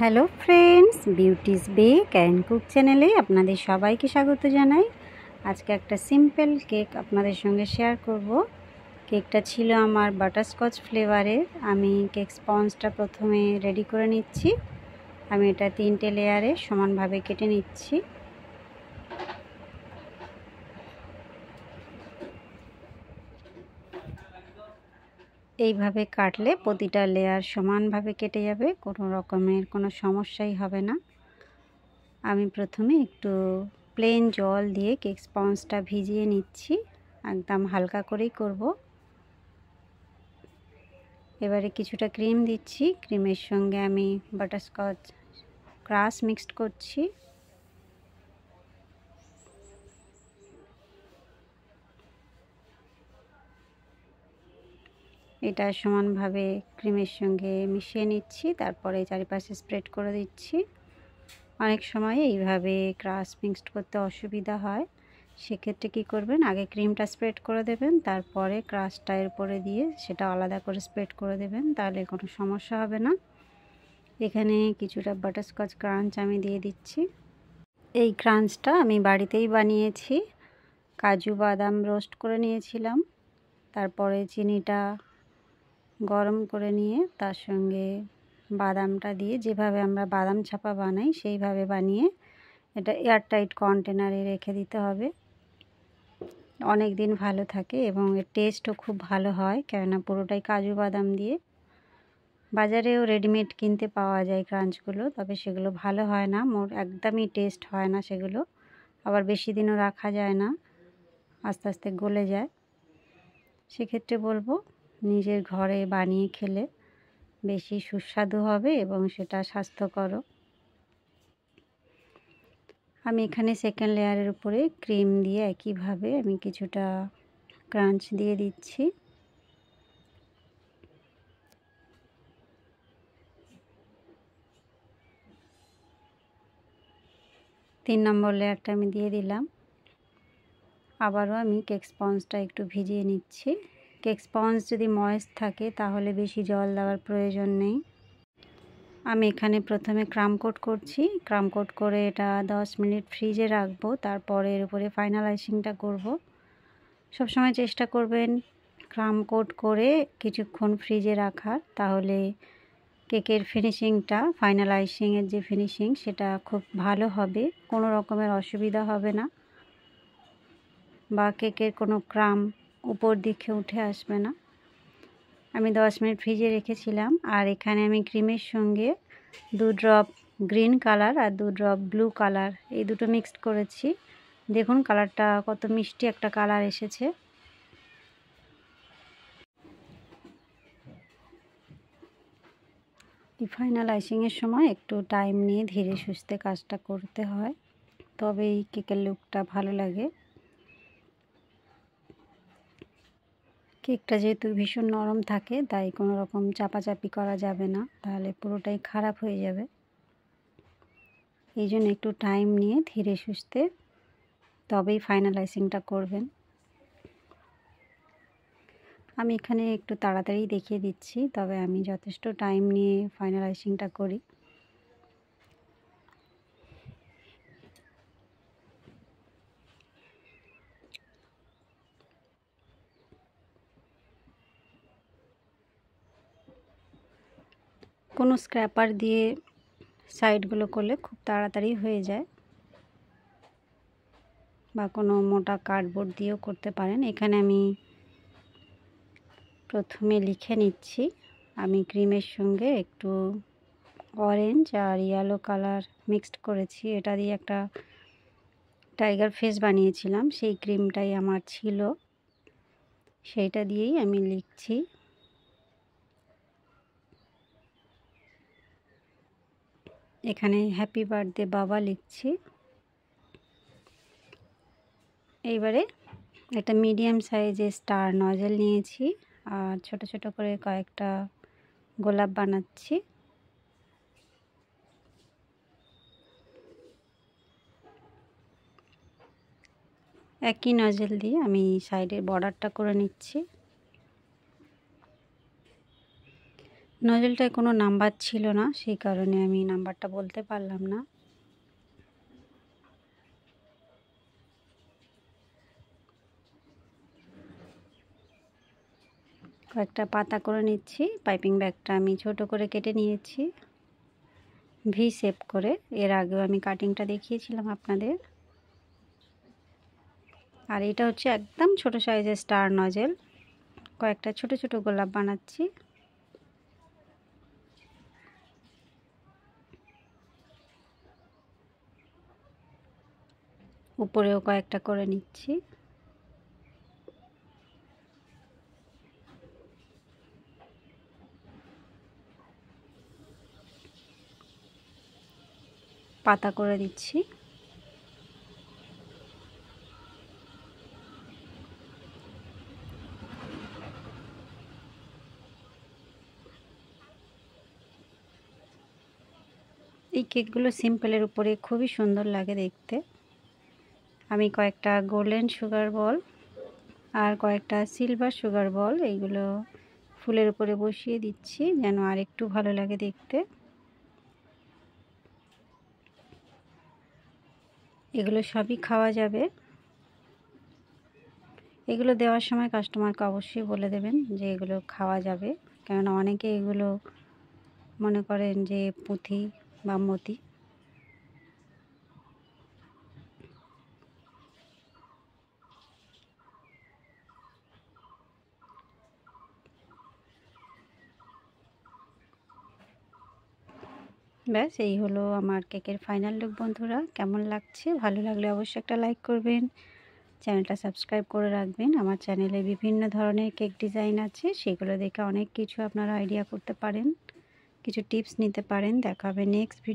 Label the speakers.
Speaker 1: hello friends beauty's bake and cook চ্যানেলে আপনাদের সবাইকে স্বাগত জানাই আজকে একটা সিম্পল কেক আপনাদের সঙ্গে শেয়ার করব কেকটা ছিল আমার বাটারস্কচ ফ্লেভারের আমি কেক স্পঞ্জটা প্রথমে রেডি করে নিচ্ছি আমি এটা তিনটে লেয়ারে সমানভাবে কেটে নিচ্ছি এইভাবে কাটলে প্রতিটা লেয়ার সমানভাবে কেটে যাবে কোনো রকমের কোনো সমস্যাই হবে না আমি প্রথমে একটু প্লেন জল দিয়ে কেক স্পঞ্জটা ভিজিয়ে নিচ্ছি একদম হালকা করেই করব এবারে কিছুটা ক্রিম দিচ্ছি ক্রিমের সঙ্গে আমি বাটারস্কচ ক্রাশ মিক্সড করছি এটা সমানভাবে ক্রিমের সঙ্গে মিশিয়ে নিচ্ছি তারপরে চারিপাশে স্প্রেড করে দিচ্ছি অনেক সময় এইভাবে ক্রাস মিক্সড করতে অসুবিধা হয় সেক্ষেত্রে কি করবেন আগে ক্রিমটা স্প্রেড করে দেবেন তারপরে ক্রাশটা এর উপরে দিয়ে সেটা আলাদা করে স্প্রেড করে দেবেন তাহলে কোনো সমস্যা হবে না এখানে কিছুটা বাটারস্কচ ক্রাঞ্চ আমি দিয়ে দিচ্ছি এই ক্রাঞ্চটা আমি বাড়িতেই বানিয়েছি কাজু বাদাম রোস্ট করে নিয়েছিলাম তারপরে চিনিটা গরম করে নিয়ে তার সঙ্গে বাদামটা দিয়ে যেভাবে আমরা বাদাম ছাপা বানাই সেইভাবে বানিয়ে এটা এয়ারটাইট কন্টেনারে রেখে দিতে হবে অনেক দিন ভালো থাকে এবং এর টেস্টও খুব ভালো হয় কেননা পুরোটাই কাজু বাদাম দিয়ে বাজারেও রেডিমেড কিনতে পাওয়া যায় ক্রাঞ্চগুলো তবে সেগুলো ভালো হয় না মোর একদমই টেস্ট হয় না সেগুলো আবার বেশি দিনও রাখা যায় না আস্তে আস্তে গলে যায় সেক্ষেত্রে বলবো নিজের ঘরে বানিয়ে খেলে বেশি সুস্বাদু হবে এবং সেটা স্বাস্থ্যকরও আমি এখানে সেকেন্ড লেয়ারের উপরে ক্রিম দিয়ে একইভাবে আমি কিছুটা ক্রাঞ্চ দিয়ে দিচ্ছি তিন নম্বর লেয়ারটা আমি দিয়ে দিলাম আবারও আমি কেক স্পঞ্জটা একটু ভিজিয়ে নিচ্ছি কেক স্পঞ্জ যদি ময়েস্ট থাকে তাহলে বেশি জল দেওয়ার প্রয়োজন নেই আমি এখানে প্রথমে ক্রাম কোট করছি ক্রাম কোট করে এটা 10 মিনিট ফ্রিজে রাখবো তারপরে এর উপরে ফাইনালাইসিংটা করব সবসময় চেষ্টা করবেন ক্রাম কোট করে কিছুক্ষণ ফ্রিজে রাখার তাহলে কেকের ফিনিশিংটা ফাইনালাইসিংয়ের যে ফিনিশিং সেটা খুব ভালো হবে কোনো রকমের অসুবিধা হবে না বা কেকের কোনো ক্রাম উপর দিকে উঠে আসবে না আমি দশ মিনিট ফ্রিজে রেখেছিলাম আর এখানে আমি ক্রিমের সঙ্গে দু ড্রপ গ্রিন কালার আর দু ড্রপ ব্লু কালার এই দুটো মিক্সড করেছি দেখুন কালারটা কত মিষ্টি একটা কালার এসেছে ফাইনাল আইসিংয়ের সময় একটু টাইম নিয়ে ধীরে সুস্থে কাজটা করতে হয় তবে এই কেকের লুকটা ভালো লাগে কেকটা যেহেতু ভীষণ নরম থাকে তাই কোনো রকম চাপাচাপি করা যাবে না তাহলে পুরোটাই খারাপ হয়ে যাবে এই জন্য একটু টাইম নিয়ে ধীরে সুস্থে তবেই ফাইনালাইসিংটা করবেন আমি এখানে একটু তাড়াতাড়ি দেখিয়ে দিচ্ছি তবে আমি যথেষ্ট টাইম নিয়ে ফাইনালাইসিংটা করি কোনো স্ক্র্যাপার দিয়ে সাইডগুলো করলে খুব তাড়াতাড়ি হয়ে যায় বা কোনো মোটা কার্ডবোর্ড দিয়েও করতে পারেন এখানে আমি প্রথমে লিখে নিচ্ছি আমি ক্রিমের সঙ্গে একটু অরেঞ্জ আর ইয়েলো কালার মিক্সড করেছি এটা দিয়ে একটা টাইগার ফেস বানিয়েছিলাম সেই ক্রিমটাই আমার ছিল সেইটা দিয়েই আমি লিখছি এখানে হ্যাপি বার্থডে বাবা লিখছি এইবারে একটা মিডিয়াম সাইজে স্টার নজেল নিয়েছি আর ছোট ছোট করে কয়েকটা গোলাপ বানাচ্ছি একই নজেল দিয়ে আমি সাইডের বর্ডারটা করে নিচ্ছি নজলটায় কোনো নাম্বার ছিল না সেই কারণে আমি নাম্বারটা বলতে পারলাম না কয়েকটা পাতা করে নিচ্ছি পাইপিং ব্যাগটা আমি ছোট করে কেটে নিয়েছি ভি সেপ করে এর আগেও আমি কাটিংটা দেখিয়েছিলাম আপনাদের আর এটা হচ্ছে একদম ছোট সাইজের স্টার নজেল কয়েকটা ছোট ছোট গোলাপ বানাচ্ছি উপরেও কয়েকটা করে নিচ্ছি পাতা করে দিচ্ছি এই কেকগুলো সিম্পলের উপরে খুবই সুন্দর লাগে দেখতে আমি কয়েকটা গোল্ডেন সুগার বল আর কয়েকটা সিলভার সুগার বল এইগুলো ফুলের উপরে বসিয়ে দিচ্ছি যেন আর একটু ভালো লাগে দেখতে এগুলো সবই খাওয়া যাবে এগুলো দেওয়ার সময় কাস্টমারকে অবশ্যই বলে দেবেন যে এগুলো খাওয়া যাবে কেননা অনেকে এগুলো মনে করেন যে পুঁথি বা মতি ব্যাস এই হলো আমার কেকের ফাইনাল লুক বন্ধুরা কেমন লাগছে ভালো লাগলে অবশ্যই একটা লাইক করবেন চ্যানেলটা সাবস্ক্রাইব করে রাখবেন আমার চ্যানেলে বিভিন্ন ধরনের কেক ডিজাইন আছে সেগুলো দেখে অনেক কিছু আপনারা আইডিয়া করতে পারেন কিছু টিপস নিতে পারেন দেখাবে নেক্সট ভিডিও